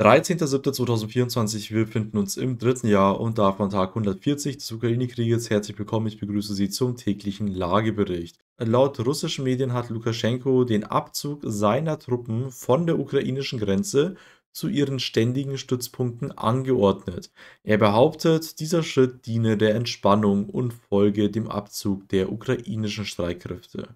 13.07.2024, wir befinden uns im dritten Jahr und davon Tag 140 des Ukraine-Krieges herzlich willkommen. Ich begrüße Sie zum täglichen Lagebericht. Laut russischen Medien hat Lukaschenko den Abzug seiner Truppen von der ukrainischen Grenze zu ihren ständigen Stützpunkten angeordnet. Er behauptet, dieser Schritt diene der Entspannung und folge dem Abzug der ukrainischen Streitkräfte.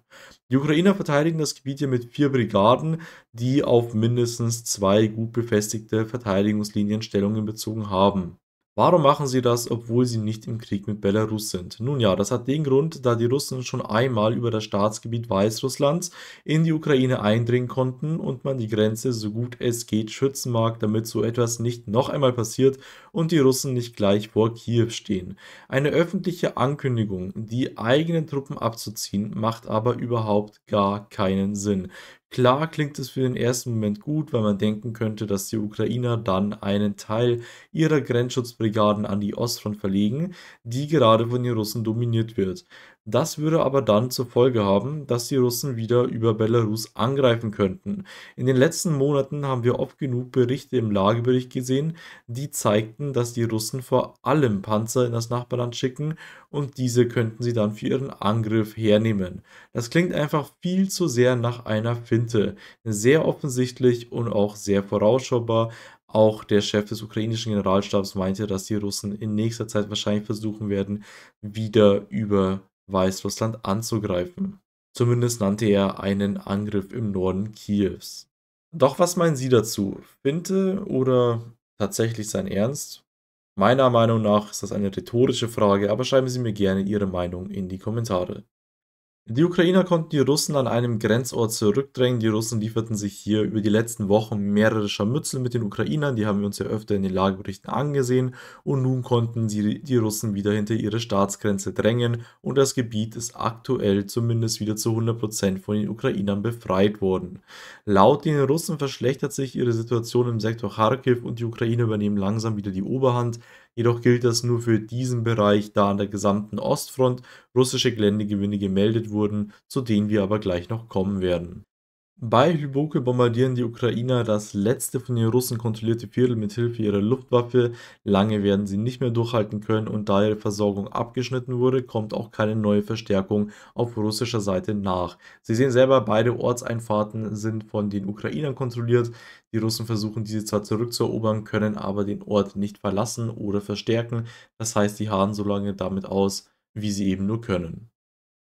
Die Ukrainer verteidigen das Gebiet hier mit vier Brigaden, die auf mindestens zwei gut befestigte Verteidigungslinien Stellungen bezogen haben. Warum machen sie das, obwohl sie nicht im Krieg mit Belarus sind? Nun ja, das hat den Grund, da die Russen schon einmal über das Staatsgebiet Weißrusslands in die Ukraine eindringen konnten und man die Grenze so gut es geht schützen mag, damit so etwas nicht noch einmal passiert und die Russen nicht gleich vor Kiew stehen. Eine öffentliche Ankündigung, die eigenen Truppen abzuziehen, macht aber überhaupt gar keinen Sinn. Klar klingt es für den ersten Moment gut, weil man denken könnte, dass die Ukrainer dann einen Teil ihrer Grenzschutzbrigaden an die Ostfront verlegen, die gerade von den Russen dominiert wird. Das würde aber dann zur Folge haben, dass die Russen wieder über Belarus angreifen könnten. In den letzten Monaten haben wir oft genug Berichte im Lagebericht gesehen, die zeigten, dass die Russen vor allem Panzer in das Nachbarland schicken und diese könnten sie dann für ihren Angriff hernehmen. Das klingt einfach viel zu sehr nach einer Finte. Sehr offensichtlich und auch sehr vorausschaubar, auch der Chef des ukrainischen Generalstabs meinte, dass die Russen in nächster Zeit wahrscheinlich versuchen werden, wieder über Weißrussland anzugreifen. Zumindest nannte er einen Angriff im Norden Kiews. Doch was meinen Sie dazu? Finte oder tatsächlich sein Ernst? Meiner Meinung nach ist das eine rhetorische Frage, aber schreiben Sie mir gerne Ihre Meinung in die Kommentare. Die Ukrainer konnten die Russen an einem Grenzort zurückdrängen. Die Russen lieferten sich hier über die letzten Wochen mehrere Scharmützel mit den Ukrainern. Die haben wir uns ja öfter in den Lageberichten angesehen. Und nun konnten sie die Russen wieder hinter ihre Staatsgrenze drängen. Und das Gebiet ist aktuell zumindest wieder zu 100% von den Ukrainern befreit worden. Laut den Russen verschlechtert sich ihre Situation im Sektor Kharkiv und die Ukraine übernehmen langsam wieder die Oberhand. Jedoch gilt das nur für diesen Bereich, da an der gesamten Ostfront russische Geländegewinne gemeldet wurden, zu denen wir aber gleich noch kommen werden bei Hyboke bombardieren die Ukrainer das letzte von den Russen kontrollierte Viertel mit Hilfe ihrer Luftwaffe. Lange werden sie nicht mehr durchhalten können und da ihre Versorgung abgeschnitten wurde, kommt auch keine neue Verstärkung auf russischer Seite nach. Sie sehen selber, beide Ortseinfahrten sind von den Ukrainern kontrolliert. Die Russen versuchen diese zwar zurückzuerobern, können aber den Ort nicht verlassen oder verstärken. Das heißt, sie harren so lange damit aus, wie sie eben nur können.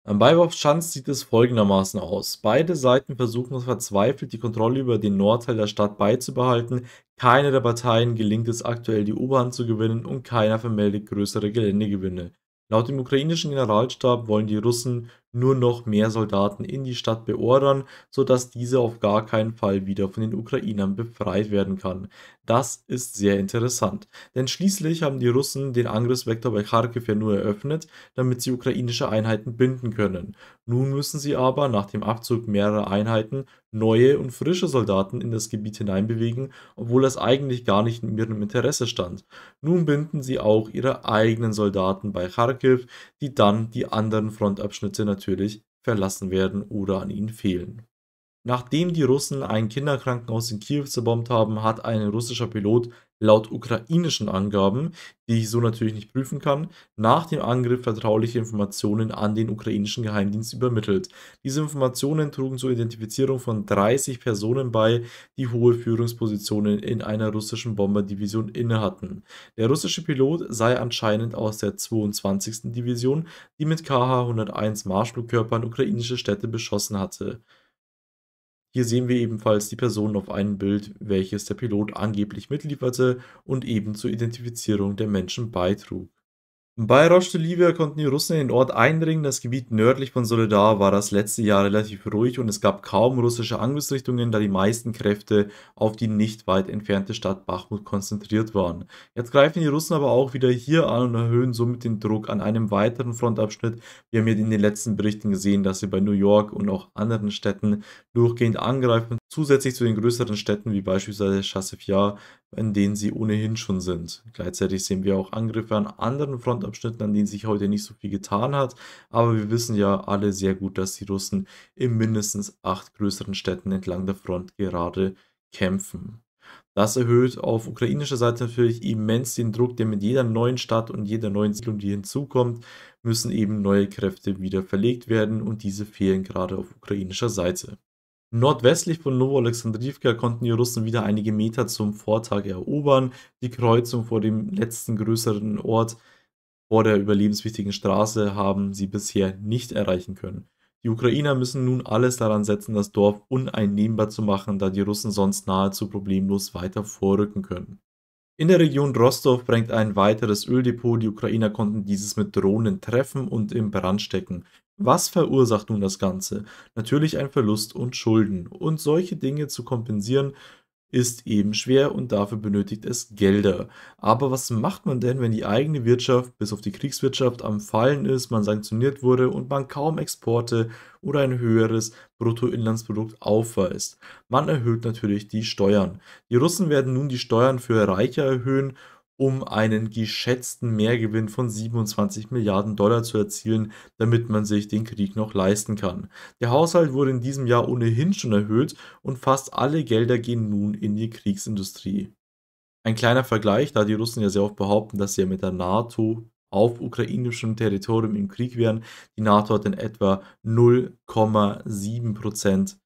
Am Ballwurfschanz sieht es folgendermaßen aus. Beide Seiten versuchen verzweifelt, die Kontrolle über den Nordteil der Stadt beizubehalten. Keine der Parteien gelingt es aktuell, die Oberhand zu gewinnen und keiner vermeldet größere Geländegewinne. Laut dem ukrainischen Generalstab wollen die Russen nur noch mehr Soldaten in die Stadt beordern, sodass diese auf gar keinen Fall wieder von den Ukrainern befreit werden kann. Das ist sehr interessant, denn schließlich haben die Russen den Angriffsvektor bei Kharkiv ja nur eröffnet, damit sie ukrainische Einheiten binden können. Nun müssen sie aber nach dem Abzug mehrerer Einheiten neue und frische Soldaten in das Gebiet hineinbewegen, obwohl das eigentlich gar nicht in ihrem Interesse stand. Nun binden sie auch ihre eigenen Soldaten bei Kharkiv, die dann die anderen Frontabschnitte natürlich natürlich verlassen werden oder an ihnen fehlen. Nachdem die Russen ein Kinderkrankenhaus in Kiew zerbombt haben, hat ein russischer Pilot laut ukrainischen Angaben, die ich so natürlich nicht prüfen kann, nach dem Angriff vertrauliche Informationen an den ukrainischen Geheimdienst übermittelt. Diese Informationen trugen zur Identifizierung von 30 Personen bei, die hohe Führungspositionen in einer russischen Bomberdivision innehatten. Der russische Pilot sei anscheinend aus der 22. Division, die mit KH-101 Marschflugkörpern ukrainische Städte beschossen hatte. Hier sehen wir ebenfalls die Person auf einem Bild, welches der Pilot angeblich mitlieferte und eben zur Identifizierung der Menschen beitrug. Bei Roche-de-Liebe konnten die Russen in den Ort eindringen. Das Gebiet nördlich von Soledar war das letzte Jahr relativ ruhig und es gab kaum russische Angriffsrichtungen, da die meisten Kräfte auf die nicht weit entfernte Stadt Bachmut konzentriert waren. Jetzt greifen die Russen aber auch wieder hier an und erhöhen somit den Druck an einem weiteren Frontabschnitt. Wir haben ja in den letzten Berichten gesehen, dass sie bei New York und auch anderen Städten durchgehend angreifen zusätzlich zu den größeren Städten wie beispielsweise Chassefia, in denen sie ohnehin schon sind. Gleichzeitig sehen wir auch Angriffe an anderen Frontabschnitten, an denen sich heute nicht so viel getan hat, aber wir wissen ja alle sehr gut, dass die Russen in mindestens acht größeren Städten entlang der Front gerade kämpfen. Das erhöht auf ukrainischer Seite natürlich immens den Druck, denn mit jeder neuen Stadt und jeder neuen Siedlung, die hinzukommt, müssen eben neue Kräfte wieder verlegt werden und diese fehlen gerade auf ukrainischer Seite. Nordwestlich von novo Alexandrivka konnten die Russen wieder einige Meter zum Vortag erobern. Die Kreuzung vor dem letzten größeren Ort vor der überlebenswichtigen Straße haben sie bisher nicht erreichen können. Die Ukrainer müssen nun alles daran setzen, das Dorf uneinnehmbar zu machen, da die Russen sonst nahezu problemlos weiter vorrücken können. In der Region Rostov brennt ein weiteres Öldepot. Die Ukrainer konnten dieses mit Drohnen treffen und im Brand stecken. Was verursacht nun das Ganze? Natürlich ein Verlust und Schulden. Und solche Dinge zu kompensieren, ist eben schwer und dafür benötigt es Gelder. Aber was macht man denn, wenn die eigene Wirtschaft bis auf die Kriegswirtschaft am Fallen ist, man sanktioniert wurde und man kaum Exporte oder ein höheres Bruttoinlandsprodukt aufweist? Man erhöht natürlich die Steuern. Die Russen werden nun die Steuern für Reiche erhöhen um einen geschätzten Mehrgewinn von 27 Milliarden Dollar zu erzielen, damit man sich den Krieg noch leisten kann. Der Haushalt wurde in diesem Jahr ohnehin schon erhöht und fast alle Gelder gehen nun in die Kriegsindustrie. Ein kleiner Vergleich, da die Russen ja sehr oft behaupten, dass sie ja mit der NATO auf ukrainischem Territorium im Krieg wären. Die NATO hat in etwa 0,7% Prozent.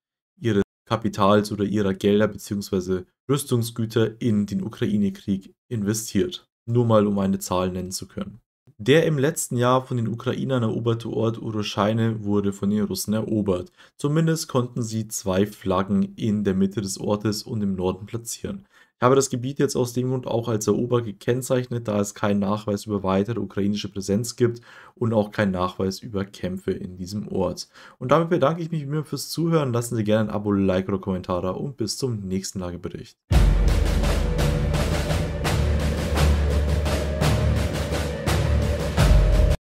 Kapitals oder ihrer Gelder bzw. Rüstungsgüter in den Ukraine-Krieg investiert. Nur mal um eine Zahl nennen zu können. Der im letzten Jahr von den Ukrainern eroberte Ort Uroscheine wurde von den Russen erobert. Zumindest konnten sie zwei Flaggen in der Mitte des Ortes und im Norden platzieren. Ich habe das Gebiet jetzt aus dem Grund auch als erober gekennzeichnet, da es keinen Nachweis über weitere ukrainische Präsenz gibt und auch keinen Nachweis über Kämpfe in diesem Ort. Und damit bedanke ich mich mir fürs Zuhören. Lassen Sie gerne ein Abo, Like oder Kommentar da und bis zum nächsten Lagebericht.